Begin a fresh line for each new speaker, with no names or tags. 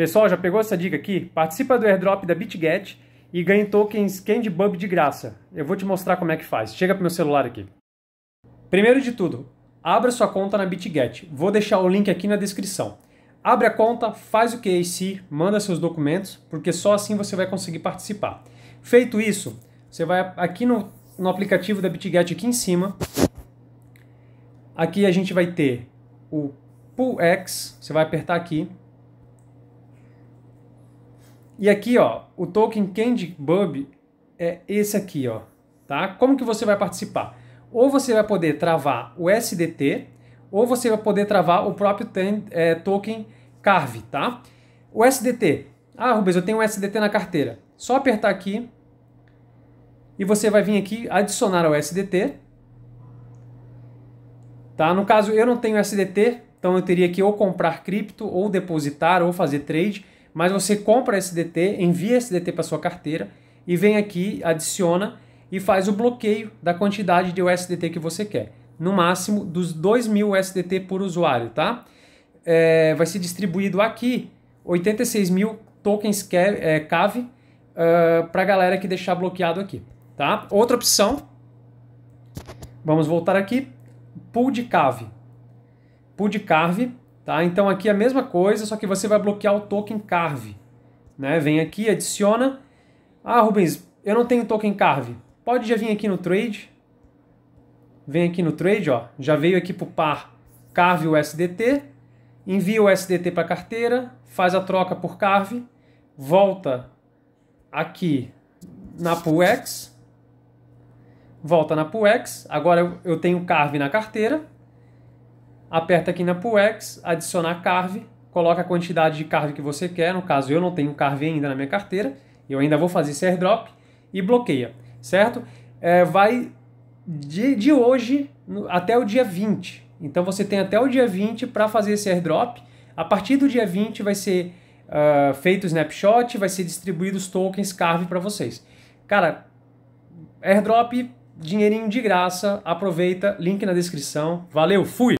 Pessoal, já pegou essa dica aqui? Participa do airdrop da BitGet e ganhe tokens Candybub de graça. Eu vou te mostrar como é que faz. Chega pro meu celular aqui. Primeiro de tudo, abra sua conta na BitGet. Vou deixar o link aqui na descrição. Abre a conta, faz o KYC, manda seus documentos, porque só assim você vai conseguir participar. Feito isso, você vai aqui no, no aplicativo da BitGet aqui em cima. Aqui a gente vai ter o PoolX, você vai apertar aqui. E aqui, ó, o token Candy Bub é esse aqui, ó, tá? Como que você vai participar? Ou você vai poder travar o SDT, ou você vai poder travar o próprio ten, é, token Carve, tá? O SDT. Ah, Rubens, eu tenho um SDT na carteira. Só apertar aqui e você vai vir aqui adicionar ao SDT. Tá? No caso, eu não tenho SDT, então eu teria que ou comprar cripto, ou depositar, ou fazer trade mas você compra SDT, envia SDT para sua carteira e vem aqui, adiciona e faz o bloqueio da quantidade de USDT que você quer. No máximo dos mil USDT por usuário, tá? É, vai ser distribuído aqui 86 mil tokens CAV é, uh, ah, para a galera que deixar bloqueado aqui, tá? Outra opção, vamos voltar aqui, pool de CAV. Pool de CAV Tá? Então aqui é a mesma coisa, só que você vai bloquear o token Carve. Né? Vem aqui, adiciona. Ah, Rubens, eu não tenho token Carve. Pode já vir aqui no trade. Vem aqui no trade, ó. Já veio aqui para o par Carve USDT. Envia o USDT para a carteira, faz a troca por Carve, volta aqui na PUEX. Volta na PUEX. Agora eu tenho Carve na carteira aperta aqui na PUEX, adicionar Carve, coloca a quantidade de Carve que você quer, no caso eu não tenho Carve ainda na minha carteira, eu ainda vou fazer esse airdrop e bloqueia, certo? É, vai de, de hoje até o dia 20. Então você tem até o dia 20 para fazer esse airdrop. A partir do dia 20 vai ser uh, feito o snapshot, vai ser distribuído os tokens Carve para vocês. Cara, airdrop, dinheirinho de graça, aproveita, link na descrição. Valeu, fui!